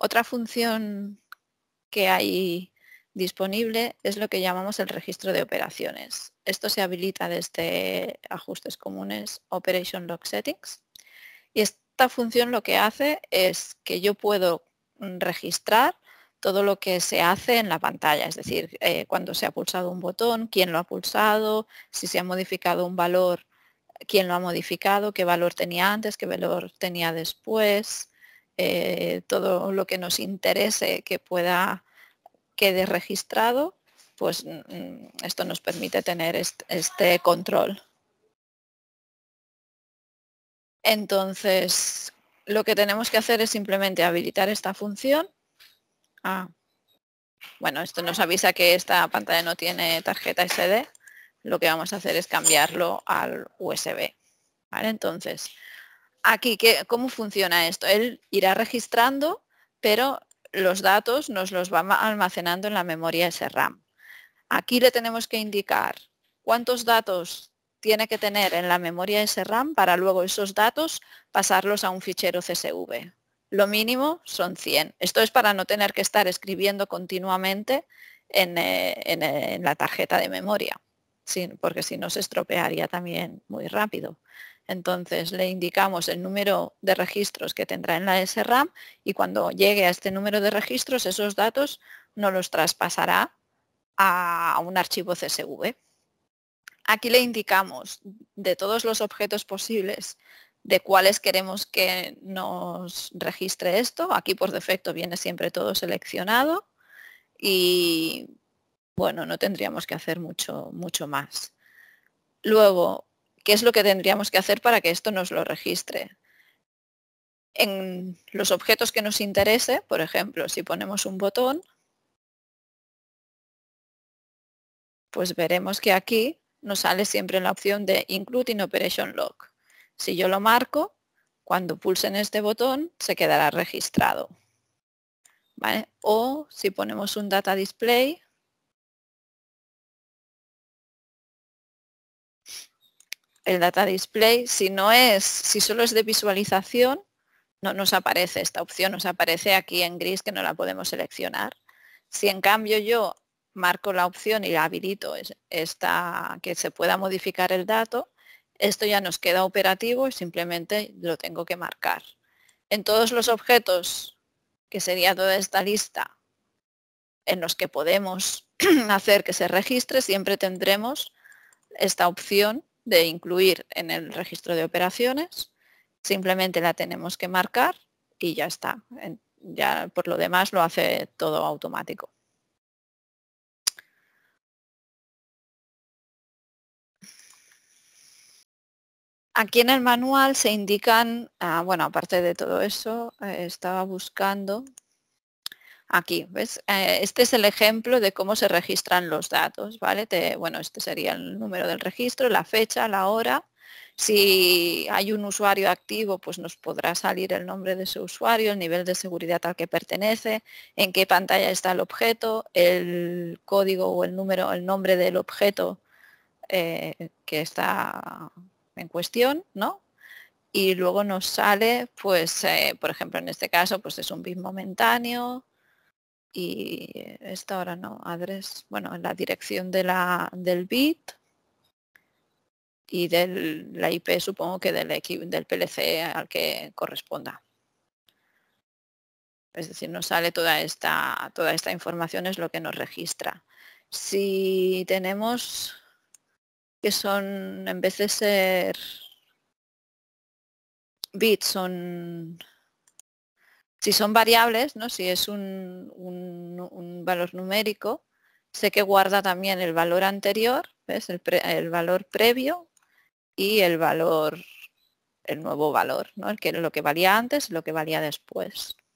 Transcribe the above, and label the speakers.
Speaker 1: Otra función que hay disponible es lo que llamamos el registro de operaciones. Esto se habilita desde ajustes comunes Operation Log Settings y esta función lo que hace es que yo puedo registrar todo lo que se hace en la pantalla, es decir, eh, cuando se ha pulsado un botón, quién lo ha pulsado, si se ha modificado un valor, quién lo ha modificado, qué valor tenía antes, qué valor tenía después, eh, todo lo que nos interese que pueda quede registrado, pues mm, mm, esto nos permite tener este, control. Entonces, lo que tenemos que hacer es simplemente habilitar esta función. Ah, bueno, esto nos avisa que esta pantalla no tiene tarjeta SD. Lo que vamos a hacer es cambiarlo al USB. ¿Vale? Entonces, Aquí, ¿cómo funciona esto? Él irá registrando, pero los datos nos los va almacenando en la memoria SRAM. Aquí le tenemos que indicar cuántos datos tiene que tener en la memoria SRAM para luego esos datos pasarlos a un fichero CSV. Lo mínimo son 100. Esto es para no tener que estar escribiendo continuamente en eh, eh, la tarjeta de memoria, porque si no se estropearía también muy rápido. Entonces le indicamos el número de registros que tendrá en la SRAM y cuando llegue a este número de registros, esos datos no los traspasará a un archivo CSV. Aquí le indicamos de todos los objetos posibles de cuáles queremos que nos registre esto. Aquí por defecto viene siempre todo seleccionado y bueno, no tendríamos que hacer mucho, mucho más. Luego, qué es lo que tendríamos que hacer para que esto nos lo registre. En los objetos que nos interese, por ejemplo, si ponemos un botón, pues veremos que aquí nos sale siempre la opción de Include in Operation Log. Si yo lo marco, cuando pulsen este botón se quedará registrado. O si ponemos un Data Display, el data display, si no es, si solo es de visualización, no nos aparece esta opción, nos aparece aquí en gris que no la podemos seleccionar. Si en cambio yo marco la opción y la habilito esta, que se pueda modificar el dato, esto ya nos queda operativo y simplemente lo tengo que marcar. En todos los objetos, que sería toda esta lista, en los que podemos hacer que se registre, siempre tendremos esta opción de incluir en el registro de operaciones. Simplemente la tenemos que marcar y ya está. Ya por lo demás lo hace todo automático. Aquí en el manual se indican, ah, bueno, aparte de todo eso, eh, estaba buscando Aquí, ¿ves? Eh, este es el ejemplo de cómo se registran los datos, ¿vale? bueno, este sería el número del registro, la fecha, la hora. Si hay un usuario activo, pues nos podrá salir el nombre de ese usuario, el nivel de seguridad al que pertenece, en qué pantalla está el objeto, el código o el número, el nombre del objeto eh, que está en cuestión, ¿no? y luego nos sale, pues, eh, por ejemplo, en este caso, pues es un bit momentáneo, y esta ahora no, adres bueno, la dirección de la, del bit y de la IP supongo que del, del PLC al que corresponda. Es decir, nos sale toda esta, toda esta información es lo que nos registra. Si tenemos que son, en vez de ser bits, son si son variables, ¿no? si es un, valor numérico, sé que guarda también el valor anterior, es El, valor previo y el valor, el nuevo valor, ¿no? el que, lo que valía antes y lo que valía después.